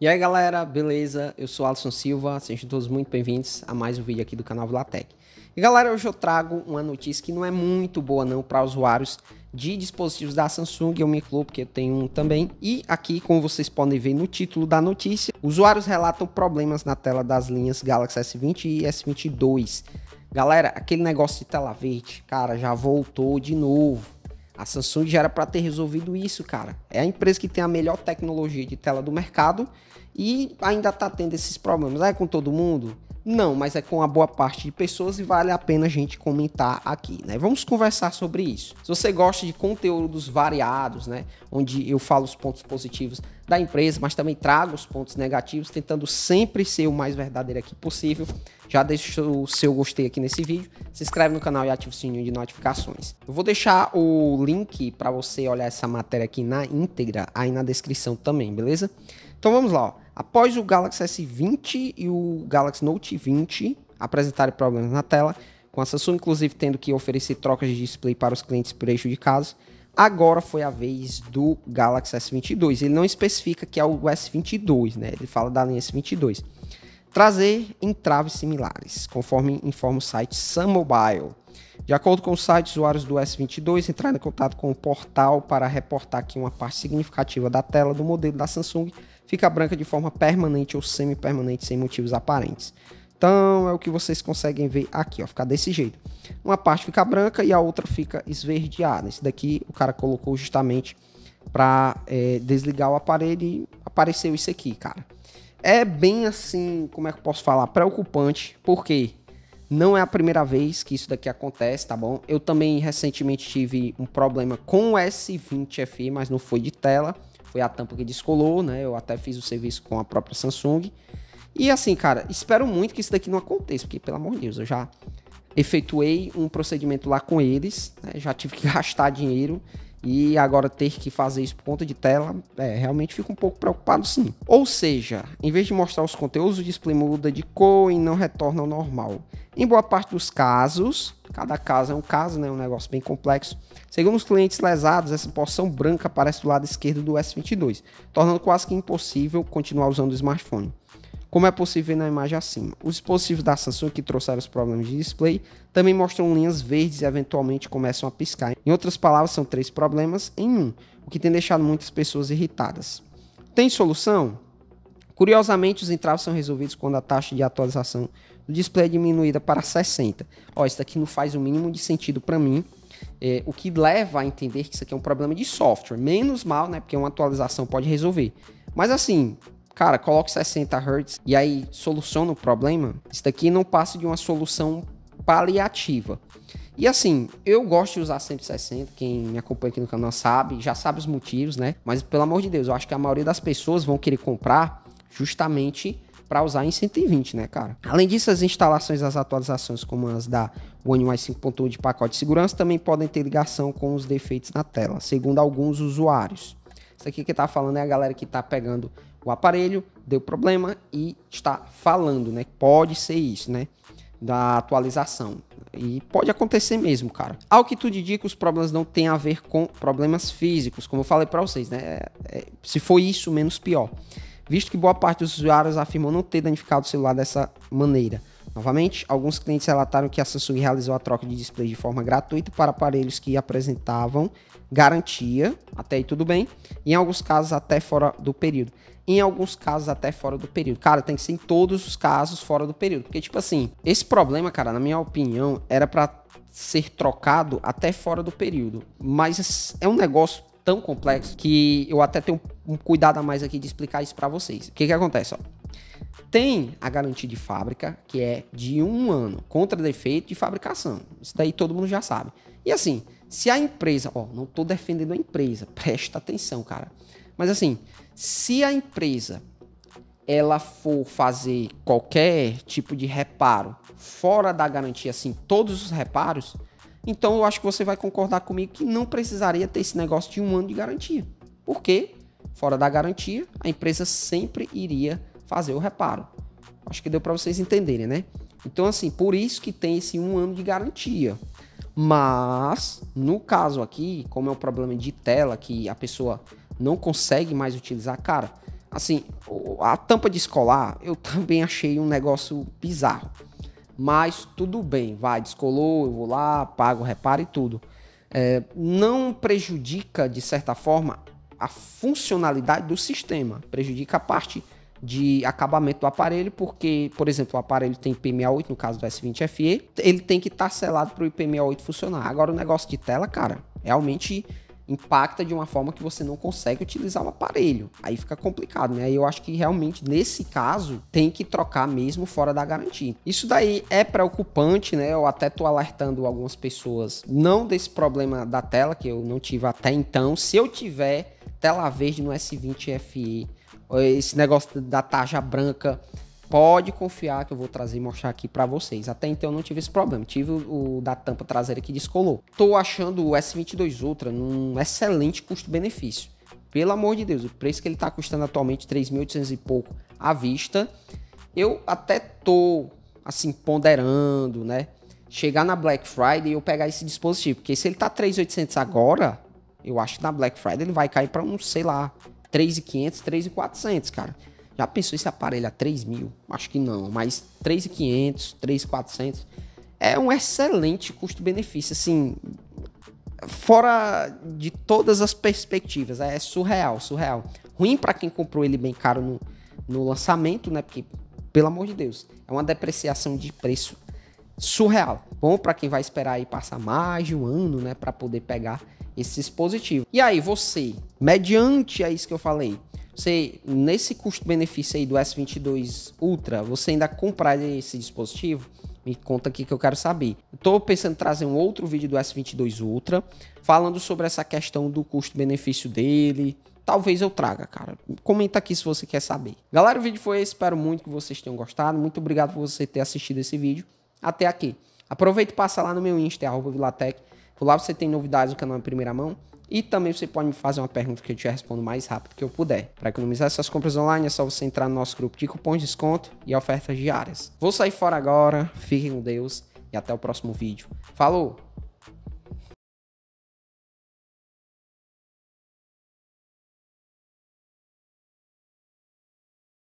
E aí galera, beleza? Eu sou Alisson Silva, sejam todos muito bem-vindos a mais um vídeo aqui do canal Vlatec. E galera, hoje eu trago uma notícia que não é muito boa não para usuários de dispositivos da Samsung, eu me incluo porque eu tenho um também. E aqui, como vocês podem ver no título da notícia, usuários relatam problemas na tela das linhas Galaxy S20 e S22. Galera, aquele negócio de tela verde, cara, já voltou de novo a Samsung já era para ter resolvido isso, cara. É a empresa que tem a melhor tecnologia de tela do mercado e ainda tá tendo esses problemas. Ah, é com todo mundo? Não, mas é com uma boa parte de pessoas e vale a pena a gente comentar aqui, né? Vamos conversar sobre isso. Se você gosta de conteúdos variados, né, onde eu falo os pontos positivos da empresa, mas também trago os pontos negativos, tentando sempre ser o mais verdadeiro aqui possível, já deixa o seu gostei aqui nesse vídeo, se inscreve no canal e ativa o sininho de notificações. Eu vou deixar o link para você olhar essa matéria aqui na íntegra aí na descrição também, beleza? Então vamos lá. Ó. Após o Galaxy S20 e o Galaxy Note 20 apresentarem problemas na tela, com a Samsung inclusive tendo que oferecer trocas de display para os clientes por eixo de casa, agora foi a vez do Galaxy S22. Ele não especifica que é o S22, né? Ele fala da linha S22. Trazer entraves similares, conforme informa o site Sun Mobile. De acordo com o site, usuários do S22 entraram em contato com o portal para reportar que uma parte significativa da tela do modelo da Samsung fica branca de forma permanente ou semi-permanente sem motivos aparentes. Então é o que vocês conseguem ver aqui, ó, ficar desse jeito. Uma parte fica branca e a outra fica esverdeada. Esse daqui o cara colocou justamente para é, desligar o aparelho e apareceu isso aqui, cara. É bem assim, como é que eu posso falar? Preocupante, porque não é a primeira vez que isso daqui acontece, tá bom? Eu também recentemente tive um problema com o S20 FE, mas não foi de tela, foi a tampa que descolou, né? Eu até fiz o serviço com a própria Samsung. E assim, cara, espero muito que isso daqui não aconteça, porque pelo amor de Deus, eu já efetuei um procedimento lá com eles, né? já tive que gastar dinheiro e agora ter que fazer isso por conta de tela, é, realmente fico um pouco preocupado sim. Ou seja, em vez de mostrar os conteúdos, o display muda de cor e não retorna ao normal. Em boa parte dos casos, cada caso é um caso, né, um negócio bem complexo. Segundo os clientes lesados, essa porção branca aparece do lado esquerdo do S22, tornando quase que impossível continuar usando o smartphone como é possível ver na imagem acima. Os dispositivos da Samsung que trouxeram os problemas de display também mostram linhas verdes e eventualmente começam a piscar. Em outras palavras, são três problemas em um, o que tem deixado muitas pessoas irritadas. Tem solução? Curiosamente, os entraves são resolvidos quando a taxa de atualização do display é diminuída para 60. Ó, isso daqui não faz o mínimo de sentido para mim. É, o que leva a entender que isso aqui é um problema de software. Menos mal, né? Porque uma atualização pode resolver. Mas assim, cara, coloca 60 Hz e aí soluciona o problema. Isso daqui não passa de uma solução paliativa. E assim, eu gosto de usar 160, quem me acompanha aqui no canal sabe, já sabe os motivos, né? Mas pelo amor de Deus, eu acho que a maioria das pessoas vão querer comprar justamente para usar em 120, né, cara? Além disso, as instalações das atualizações como as da One UI 5.1 de pacote de segurança também podem ter ligação com os defeitos na tela, segundo alguns usuários. Isso aqui que tá falando é a galera que tá pegando o aparelho deu problema e está falando, né? Pode ser isso, né? Da atualização. E pode acontecer mesmo, cara. Ao que tudo indica, os problemas não têm a ver com problemas físicos, como eu falei para vocês, né? É, é, se for isso, menos pior. Visto que boa parte dos usuários afirmou não ter danificado o celular dessa maneira. Novamente, alguns clientes relataram que a Samsung realizou a troca de display de forma gratuita para aparelhos que apresentavam garantia, até aí tudo bem, em alguns casos até fora do período. Em alguns casos até fora do período. Cara, tem que ser em todos os casos fora do período, porque tipo assim, esse problema, cara, na minha opinião, era para ser trocado até fora do período, mas é um negócio tão complexo que eu até tenho um cuidado a mais aqui de explicar isso para vocês. O que, que acontece? Ó? Tem a garantia de fábrica, que é de um ano, contra defeito de fabricação. Isso daí todo mundo já sabe. E assim, se a empresa, ó, não estou defendendo a empresa, presta atenção, cara. Mas assim, se a empresa ela for fazer qualquer tipo de reparo fora da garantia, assim, todos os reparos, então eu acho que você vai concordar comigo que não precisaria ter esse negócio de um ano de garantia. Porque, fora da garantia, a empresa sempre iria fazer o reparo. Acho que deu para vocês entenderem, né? Então, assim, por isso que tem esse um ano de garantia. Mas, no caso aqui, como é um problema de tela que a pessoa não consegue mais utilizar, cara, assim, a tampa de escolar eu também achei um negócio bizarro mas tudo bem, vai, descolou, eu vou lá, pago, reparo e tudo. É, não prejudica, de certa forma, a funcionalidade do sistema, prejudica a parte de acabamento do aparelho, porque, por exemplo, o aparelho tem IP68, no caso do S20FE, ele tem que estar tá selado para o IP68 funcionar. Agora, o negócio de tela, cara, realmente impacta de uma forma que você não consegue utilizar o aparelho. Aí fica complicado, né? Eu acho que realmente nesse caso tem que trocar mesmo fora da garantia. Isso daí é preocupante, né? Eu até tô alertando algumas pessoas não desse problema da tela que eu não tive até então. Se eu tiver tela verde no S20 FE, esse negócio da tarja branca, Pode confiar que eu vou trazer e mostrar aqui para vocês. Até então eu não tive esse problema. Tive o, o, da tampa traseira que descolou. Tô achando o S22 Ultra num excelente custo-benefício. Pelo amor de Deus, o preço que ele está custando atualmente, 3.800 e pouco à vista. Eu até tô assim ponderando, né? Chegar na Black Friday e eu pegar esse dispositivo, porque se ele tá 3.800 agora, eu acho que na Black Friday ele vai cair para um, sei lá, 3.500, 3.400, cara. Já pensou esse aparelho a 3 mil? Acho que não, mas 3,500, 3,400 é um excelente custo-benefício, assim, fora de todas as perspectivas, é surreal, surreal. Ruim para quem comprou ele bem caro no, no lançamento, né? Porque, pelo amor de Deus, é uma depreciação de preço surreal. Bom para quem vai esperar aí passar mais de um ano, né, para poder pegar esse dispositivo. E aí, você, mediante a isso que eu falei, você, nesse custo-benefício aí do S22 Ultra, você ainda comprar esse dispositivo? Me conta aqui que eu quero saber. Estou pensando em trazer um outro vídeo do S22 Ultra, falando sobre essa questão do custo-benefício dele. Talvez eu traga, cara. Comenta aqui se você quer saber. Galera, o vídeo foi esse. Espero muito que vocês tenham gostado. Muito obrigado por você ter assistido esse vídeo até aqui. Aproveita e passa lá no meu Insta, arroba Vilatec. Por lá você tem novidades do canal em primeira mão. E também você pode me fazer uma pergunta que eu te respondo o mais rápido que eu puder. Para economizar suas compras online é só você entrar no nosso grupo de cupons de desconto e ofertas diárias. Vou sair fora agora, fiquem com Deus e até o próximo vídeo. Falou!